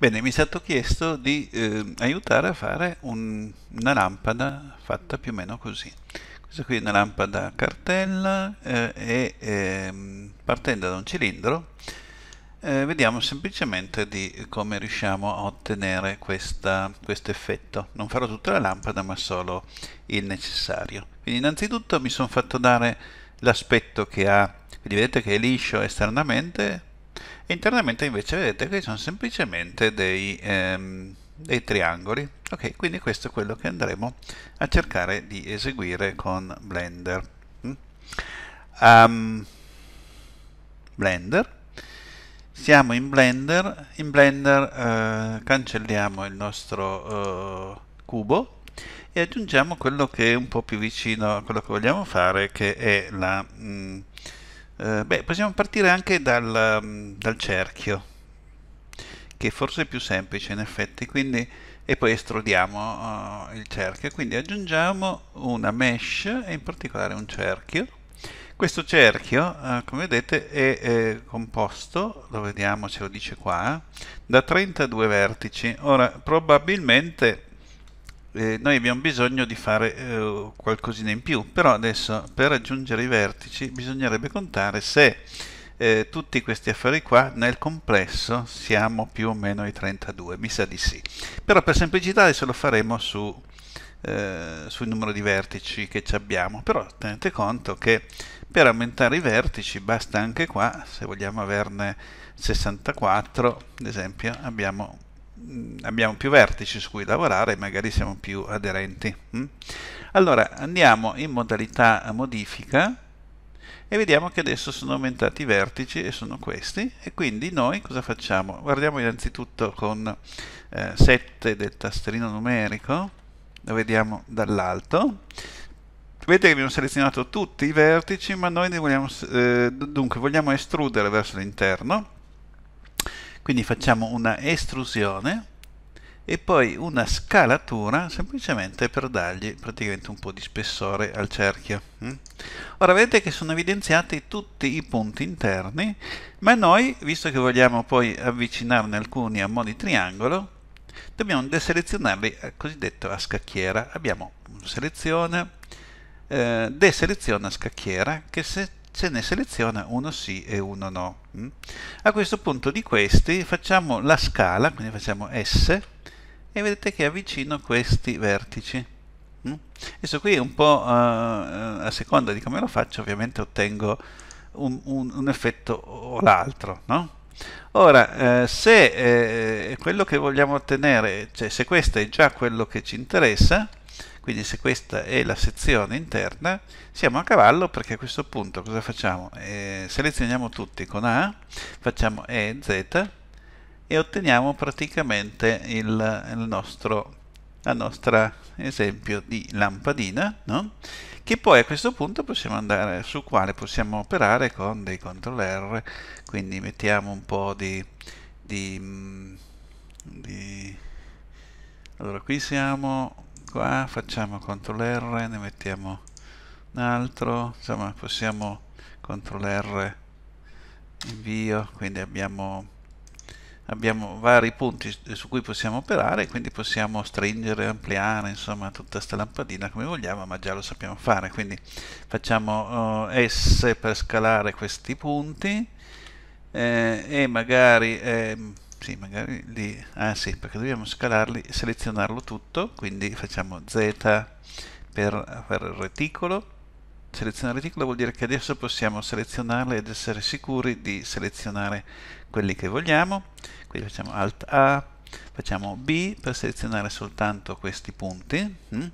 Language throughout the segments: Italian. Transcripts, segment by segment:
Bene, mi è stato chiesto di eh, aiutare a fare un, una lampada fatta più o meno così. Questa qui è una lampada a cartella eh, e eh, partendo da un cilindro eh, vediamo semplicemente di come riusciamo a ottenere questo quest effetto. Non farò tutta la lampada ma solo il necessario. Quindi innanzitutto mi sono fatto dare l'aspetto che ha, quindi vedete che è liscio esternamente, internamente invece vedete che sono semplicemente dei, ehm, dei triangoli ok quindi questo è quello che andremo a cercare di eseguire con Blender mm. um, Blender siamo in Blender in Blender eh, cancelliamo il nostro eh, cubo e aggiungiamo quello che è un po' più vicino a quello che vogliamo fare che è la mh, mm, eh, beh, possiamo partire anche dal, mm, dal, cerchio, che forse è più semplice in effetti, quindi, e poi estrudiamo uh, eh, il cerchio, quindi aggiungiamo una mesh e in particolare un cerchio. Questo cerchio, uh, come vedete, è, è, composto, lo vediamo, ce lo dice qua, da 32 vertici. Ora, probabilmente eh, noi abbiamo bisogno di fare eh, qualcosina in più, però adesso per raggiungere i vertici bisognerebbe contare se eh, tutti questi affari qua nel complesso siamo più o meno ai 32, mi sa di sì. Però per semplicità adesso lo faremo su, eh, sul numero di vertici che abbiamo, però tenete conto che per aumentare i vertici basta anche qua, se vogliamo averne 64, ad esempio, abbiamo Mm, abbiamo più vertici su cui lavorare e magari siamo più aderenti. Mm? Allora andiamo in modalità modifica e vediamo che adesso sono aumentati i vertici e sono questi e quindi noi cosa facciamo? Guardiamo innanzitutto con eh, 7 del tastierino numerico, lo vediamo dall'alto. Vedete che abbiamo selezionato tutti i vertici ma noi vogliamo, eh, dunque vogliamo estrudere verso l'interno quindi facciamo una estrusione e poi una scalatura semplicemente per dargli praticamente un po' di spessore al cerchio. Mm? Ora vedete che sono evidenziati tutti i punti interni, ma noi, visto che vogliamo poi avvicinarne alcuni a mo' di triangolo, dobbiamo deselezionarli cosiddetto a scacchiera. Abbiamo selezione, eh, deseleziona scacchiera che se se ne seleziona uno sì e uno no. Mm? A questo punto di questi facciamo la scala, quindi facciamo S, e vedete che avvicino questi vertici. Adesso mm? qui un po' eh, eh, a seconda di come lo faccio ovviamente ottengo un, un, un effetto o l'altro, no? Ora, eh, se quello che vogliamo ottenere, cioè se questo è già quello che ci interessa, quindi se questa è la sezione interna siamo a cavallo perché a questo punto cosa facciamo? Eh, selezioniamo tutti con A, facciamo E, Z e otteniamo praticamente il, il nostro la nostra esempio di lampadina no? che poi a questo punto possiamo andare su quale possiamo operare con dei CTRL R quindi mettiamo un po' di, di, mm, di allora qui siamo qua, facciamo CTRL R, ne mettiamo un altro, insomma possiamo CTRL R, invio, quindi abbiamo, abbiamo vari punti su cui possiamo operare, quindi possiamo stringere, ampliare, insomma tutta questa lampadina come vogliamo, ma già lo sappiamo fare, quindi facciamo oh, S per scalare questi punti eh, e magari... Eh, sì, magari li, ah sì, perché dobbiamo scalarli, selezionarlo tutto, quindi facciamo Z per fare il reticolo. Selezionare il reticolo vuol dire che adesso possiamo selezionarli ed essere sicuri di selezionare quelli che vogliamo. Quindi facciamo Alt A, facciamo B per selezionare soltanto questi punti. Mm.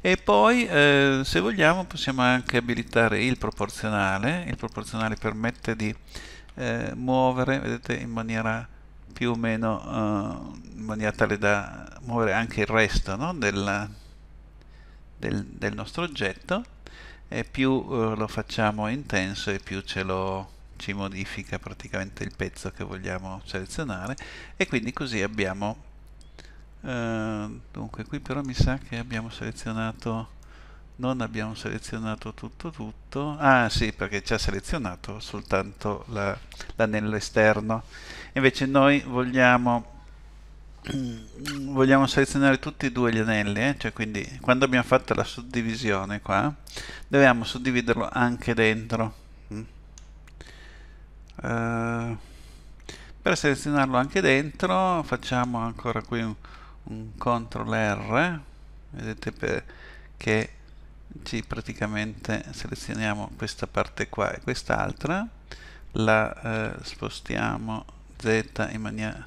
E poi eh, se vogliamo possiamo anche abilitare il proporzionale. Il proporzionale permette di eh, muovere, vedete, in maniera più o meno uh, in maniera tale da muovere anche il resto no? del, del, del, nostro oggetto e più uh, lo facciamo intenso e più ce lo ci modifica praticamente il pezzo che vogliamo selezionare e quindi così abbiamo Uh, dunque qui però mi sa che abbiamo selezionato non abbiamo selezionato tutto tutto ah sì perché ci ha selezionato soltanto l'anello la, esterno invece noi vogliamo vogliamo selezionare tutti e due gli anelli eh? cioè quindi quando abbiamo fatto la suddivisione qua dobbiamo suddividerlo anche dentro mm. uh, per selezionarlo anche dentro facciamo ancora qui un, un CTRL R vedete per, che ci praticamente selezioniamo questa parte qua e quest'altra la uh, spostiamo z in maniera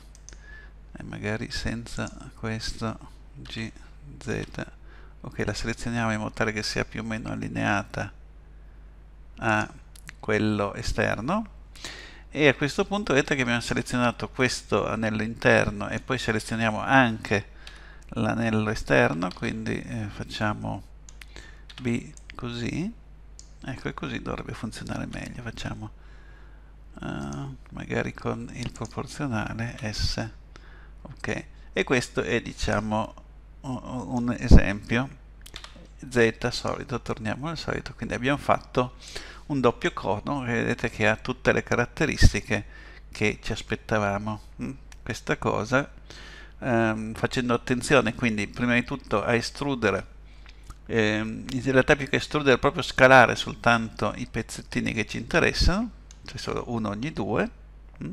e magari senza questo gz ok la selezioniamo in modo tale che sia più o meno allineata a quello esterno e a questo punto vedete che abbiamo selezionato questo anello interno e poi selezioniamo anche l'anello esterno quindi eh, facciamo B così ecco e così dovrebbe funzionare meglio facciamo eh, magari con il proporzionale S ok e questo è diciamo un esempio z solito torniamo al solito quindi abbiamo fatto un doppio cono vedete che ha tutte le caratteristiche che ci aspettavamo mm, questa cosa ehm, facendo attenzione quindi prima di tutto a estrudere ehm, in realtà più che estrudere proprio scalare soltanto i pezzettini che ci interessano c'è solo uno ogni due mm.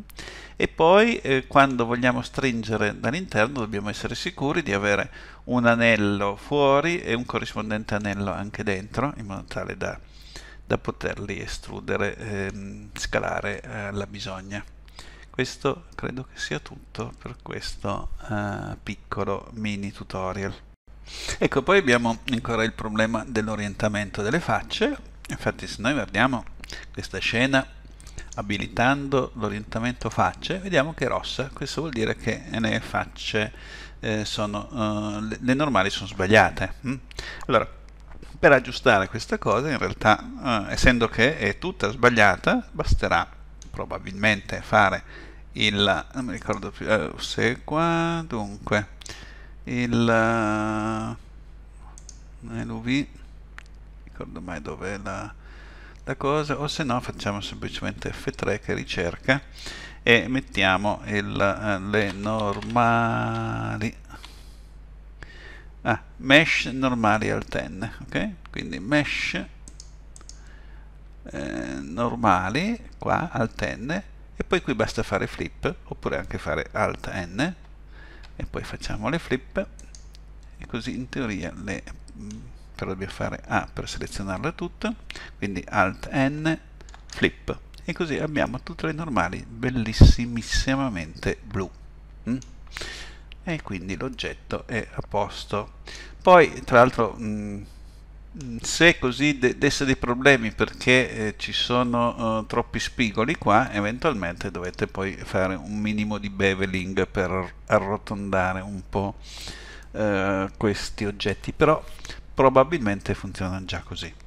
e poi eh, quando vogliamo stringere dall'interno dobbiamo essere sicuri di avere un anello fuori e un corrispondente anello anche dentro in modo tale da, da poterli estrudere, ehm, scalare alla eh, bisogna. Questo credo che sia tutto per questo eh, piccolo mini tutorial. Ecco, poi abbiamo ancora il problema dell'orientamento delle facce. Infatti se noi guardiamo questa scena abilitando l'orientamento facce vediamo che è rossa questo vuol dire che le facce eh, sono eh, le normali sono sbagliate mm? allora per aggiustare questa cosa in realtà eh, essendo che è tutta sbagliata basterà probabilmente fare il non mi ricordo più eh, se qua dunque il uh, eh, LUV ricordo mai dov'è la la cosa o se no facciamo semplicemente F3 che ricerca e mettiamo il, eh, le normali ah, mesh normali alterne ok quindi mesh eh, normali qua alt n e poi qui basta fare flip oppure anche fare alt n e poi facciamo le flip e così in teoria le mm, però dobbiamo fare A per selezionarle tutte quindi Alt N flip e così abbiamo tutte le normali bellissimissimamente blu mm? e quindi l'oggetto è a posto poi tra l'altro mm, se così de desse dei problemi perché eh, ci sono eh, troppi spigoli qua eventualmente dovete poi fare un minimo di beveling per arrotondare un po' eh, questi oggetti però probabilmente funziona già così.